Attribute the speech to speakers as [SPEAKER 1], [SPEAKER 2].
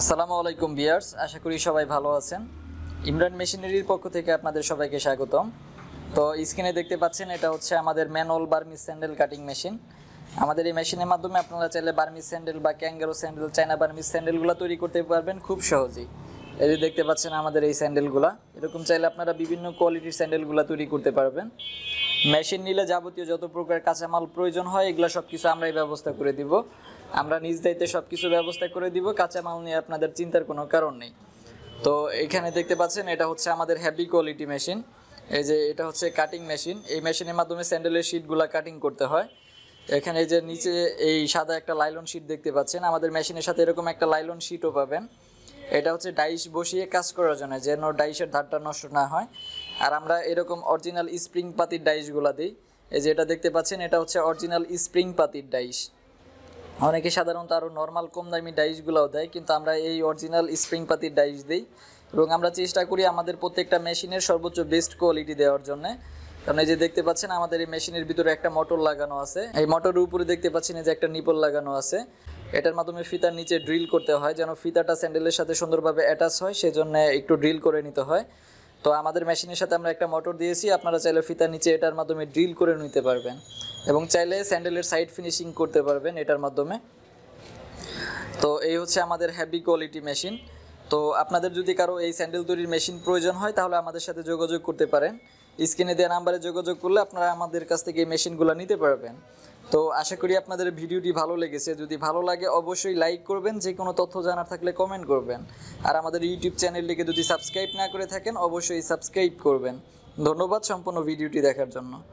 [SPEAKER 1] আসসালামু আলাইকুম বিয়ার্স আশা করি সবাই ভালো আছেন ইমরান মেশিনারির পক্ষ থেকে আপনাদের সবাইকে স্বাগতম তো স্ক্রিনে দেখতে পাচ্ছেন এটা হচ্ছে আমাদের manual Burmese sandal cutting machine আমাদের এই মেশিনের মাধ্যমে আপনারা চাইলে বার্মিস স্যান্ডেল বা ক্যাঙ্গারো স্যান্ডেল চায়না বার্মি স্যান্ডেলগুলো তৈরি করতে পারবেন খুব সহজেই এই যে দেখতে পাচ্ছেন আমাদের এই স্যান্ডেলগুলো এরকম চাইলে আপনারা বিভিন্ন কোয়ালিটির স্যান্ডেলগুলো তৈরি করতে পারবেন মেশিন নিলে যাবতীয় যত প্রকার কাঁচামাল প্রয়োজন হয় এগুলো সব কিছু আমরাই ব্যবস্থা করে দিব আমরা নিজ দায়িত্বে সব কিছু ব্যবস্থা করে দিব কাঁচামাল নিয়ে আপনাদের চিন্তার কোনো কারণ নেই তো এখানে দেখতে পাচ্ছেন এটা হচ্ছে আমাদের হেভি কোয়ালিটি মেশিন এই যে এটা হচ্ছে কাটিং মেশিন এই মেশিনের মাধ্যমে স্যান্ডেলের শিটগুলো কাটিং করতে হয় এখানে এই যে নিচে এই সাদা একটা লাইলন শিট দেখতে পাচ্ছেন আমাদের মেশিনের সাথে এরকম একটা লাইলন শিটও পাবেন এটা হচ্ছে ডাইস বসিয়ে কাজ করার জন্য যেন ডাইসের ধারটা নষ্ট না হয় আর আমরা এরকম অরিজিনাল স্প্রিং পাতির ডাইসগুলো দিই এই যে এটা দেখতে পাচ্ছেন এটা হচ্ছে অরিজিনাল স্প্রিং পাতির ডাইস অনেকে সাধারণত আরও নর্মাল কম দামি ডাইসগুলোও দেয় কিন্তু আমরা এই অরিজিনাল স্প্রিং পাতির ডাইস দিই এবং আমরা চেষ্টা করি আমাদের প্রত্যেকটা মেশিনের সর্বোচ্চ বেস্ট কোয়ালিটি দেওয়ার জন্যে কারণ এই যে দেখতে পাচ্ছেন আমাদের এই মেশিনের ভিতরে একটা মোটর লাগানো আছে এই মোটরের উপরে দেখতে পাচ্ছেন এই যে একটা নিপল লাগানো আছে এটার মাধ্যমে ফিতার নিচে ড্রিল করতে হয় যেন ফিতাটা স্যান্ডেলের সাথে সুন্দরভাবে অ্যাটাচ হয় সেজন্য একটু ড্রিল করে নিতে হয় তো আমাদের মেশিনের সাথে আমরা একটা মোটর দিয়েছি আপনারা চাইলে ফিতা নিচে এটার মাধ্যমে ড্রিল করে নিতে পারবেন এবং চাইলে স্যান্ডেলের সাইড ফিনিশিং করতে পারবেন এটার মাধ্যমে তো এই হচ্ছে আমাদের হ্যাভি কোয়ালিটি মেশিন তো আপনাদের যদি কারো এই স্যান্ডেল তৈরির মেশিন প্রয়োজন হয় তাহলে আমাদের সাথে যোগাযোগ করতে পারেন স্ক্রিনে দেওয়া নাম্বারে যোগাযোগ করলে আপনারা আমাদের কাছ থেকে এই মেশিনগুলো নিতে পারবেন তো আশা করি আপনাদের ভিডিওটি ভালো লেগেছে যদি ভালো লাগে অবশ্যই লাইক করবেন যে কোনো তথ্য জানার থাকলে কমেন্ট করবেন আর আমাদের ইউটিউব চ্যানেলটিকে যদি সাবস্ক্রাইব না করে থাকেন অবশ্যই সাবস্ক্রাইব করবেন ধন্যবাদ সম্পূর্ণ ভিডিওটি দেখার জন্য